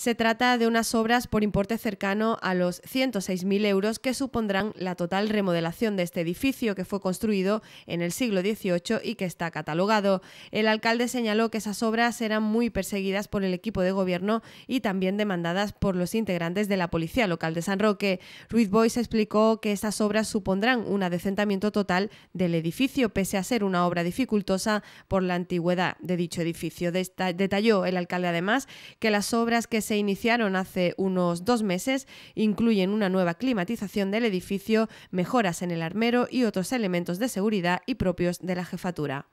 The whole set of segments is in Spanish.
Se trata de unas obras por importe cercano a los 106.000 euros que supondrán la total remodelación de este edificio que fue construido en el siglo XVIII y que está catalogado. El alcalde señaló que esas obras eran muy perseguidas por el equipo de gobierno y también demandadas por los integrantes de la Policía Local de San Roque. Ruiz Boyce explicó que estas obras supondrán un adecentamiento total del edificio, pese a ser una obra dificultosa por la antigüedad de dicho edificio. Detalló el alcalde además que las obras que se se iniciaron hace unos dos meses incluyen una nueva climatización del edificio, mejoras en el armero y otros elementos de seguridad y propios de la jefatura.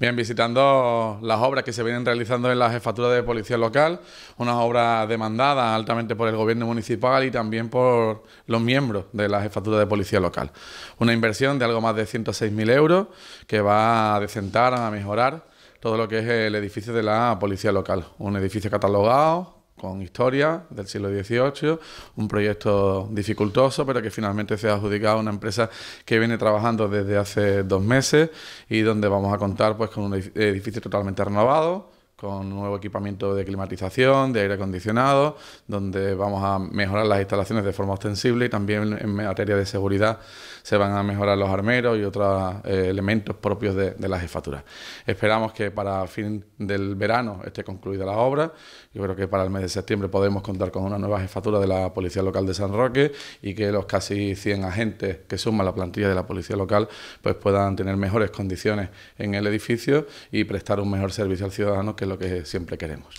Bien, visitando las obras que se vienen realizando en la jefatura de policía local, unas obras demandadas altamente por el gobierno municipal y también por los miembros de la jefatura de policía local. Una inversión de algo más de 106.000 euros que va a decentar, a mejorar todo lo que es el edificio de la policía local. Un edificio catalogado, con historia del siglo XVIII, un proyecto dificultoso, pero que finalmente se ha adjudicado a una empresa que viene trabajando desde hace dos meses y donde vamos a contar pues, con un edificio totalmente renovado, con nuevo equipamiento de climatización, de aire acondicionado, donde vamos a mejorar las instalaciones de forma ostensible y también en materia de seguridad se van a mejorar los armeros y otros eh, elementos propios de, la jefatura. Esperamos que para fin del verano esté concluida la obra. Yo creo que para el mes de septiembre podemos contar con una nueva jefatura de la Policía Local de San Roque y que los casi 100 agentes que suman la plantilla de la Policía Local pues puedan tener mejores condiciones en el edificio y prestar un mejor servicio al ciudadano lo que siempre queremos.